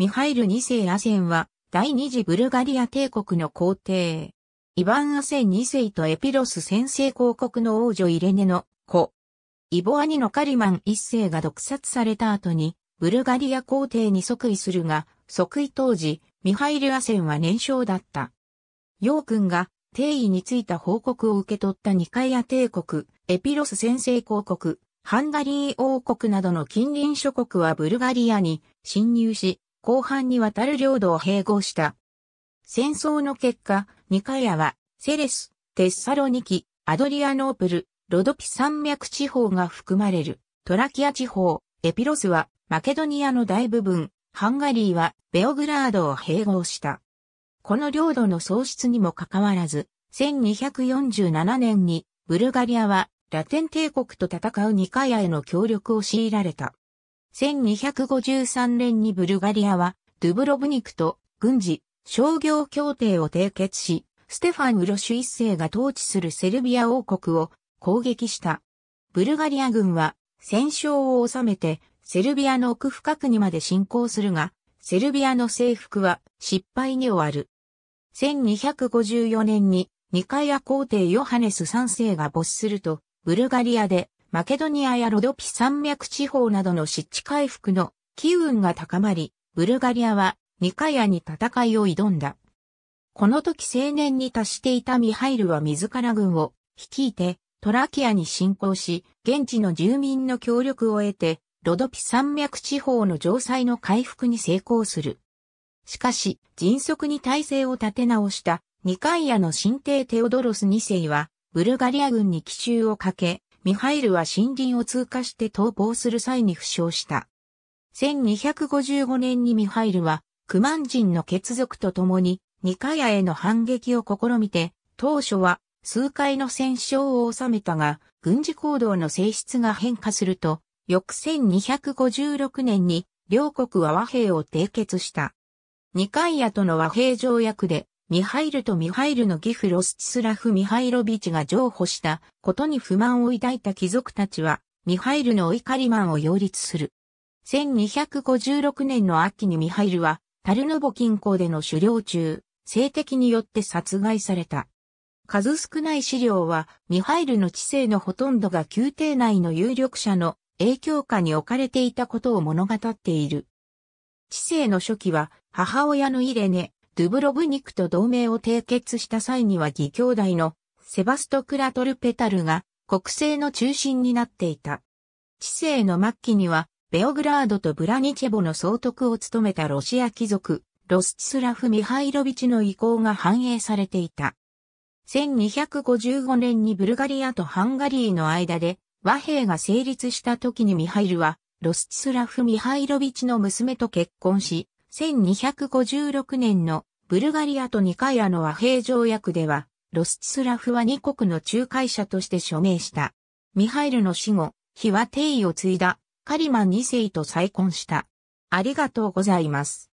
ミハイル2世アセンは、第二次ブルガリア帝国の皇帝。イヴァン・アセン2世とエピロス先制公国の王女イレネの子。イボアニのカリマン1世が毒殺された後に、ブルガリア皇帝に即位するが、即位当時、ミハイル・アセンは年少だった。ヨー君が帝位についた報告を受け取ったニカイア帝国、エピロス先制公国、ハンガリー王国などの近隣諸国はブルガリアに侵入し、広範にわたる領土を併合した。戦争の結果、ニカヤは、セレス、テッサロニキ、アドリアノープル、ロドピ山脈地方が含まれる、トラキア地方、エピロスは、マケドニアの大部分、ハンガリーは、ベオグラードを併合した。この領土の喪失にもかかわらず、1247年に、ブルガリアは、ラテン帝国と戦うニカヤへの協力を強いられた。1253年にブルガリアは、ドゥブロブニクと軍事、商業協定を締結し、ステファン・ウロシュ一世が統治するセルビア王国を攻撃した。ブルガリア軍は戦勝を収めてセルビアの奥深くにまで侵攻するが、セルビアの征服は失敗に終わる。1254年にニカイア皇帝ヨハネス3世が没すると、ブルガリアでマケドニアやロドピ山脈地方などの湿地回復の機運が高まり、ブルガリアはニカヤに戦いを挑んだ。この時青年に達していたミハイルは自ら軍を率いてトラキアに侵攻し、現地の住民の協力を得て、ロドピ山脈地方の城塞の回復に成功する。しかし、迅速に体制を立て直したニカイアの新帝テオドロス2世は、ブルガリア軍に奇襲をかけ、ミハイルは森林を通過して逃亡する際に負傷した。1255年にミハイルは、クマン人の血族と共に、ニカヤへの反撃を試みて、当初は数回の戦勝を収めたが、軍事行動の性質が変化すると、翌1256年に両国は和平を締結した。ニカイヤとの和平条約で、ミハイルとミハイルの義父ロスチスラフ・ミハイロビチが譲歩したことに不満を抱いた貴族たちは、ミハイルのオイカリマンを擁立する。1256年の秋にミハイルは、タルヌボ近郊での狩猟中、性的によって殺害された。数少ない資料は、ミハイルの知性のほとんどが宮廷内の有力者の影響下に置かれていたことを物語っている。知性の初期は、母親のイレネ、ドゥブロブニクと同盟を締結した際には義兄弟のセバストクラトルペタルが国政の中心になっていた。知性の末期にはベオグラードとブラニチェボの総督を務めたロシア貴族、ロスチスラフ・ミハイロビチの意向が反映されていた。1255年にブルガリアとハンガリーの間で和平が成立した時にミハイルはロスチスラフ・ミハイロビチの娘と結婚し、1256年のブルガリアとニカイアの和平条約では、ロスチスラフは2国の仲介者として署名した。ミハイルの死後、日は帝位を継いだ、カリマン2世と再婚した。ありがとうございます。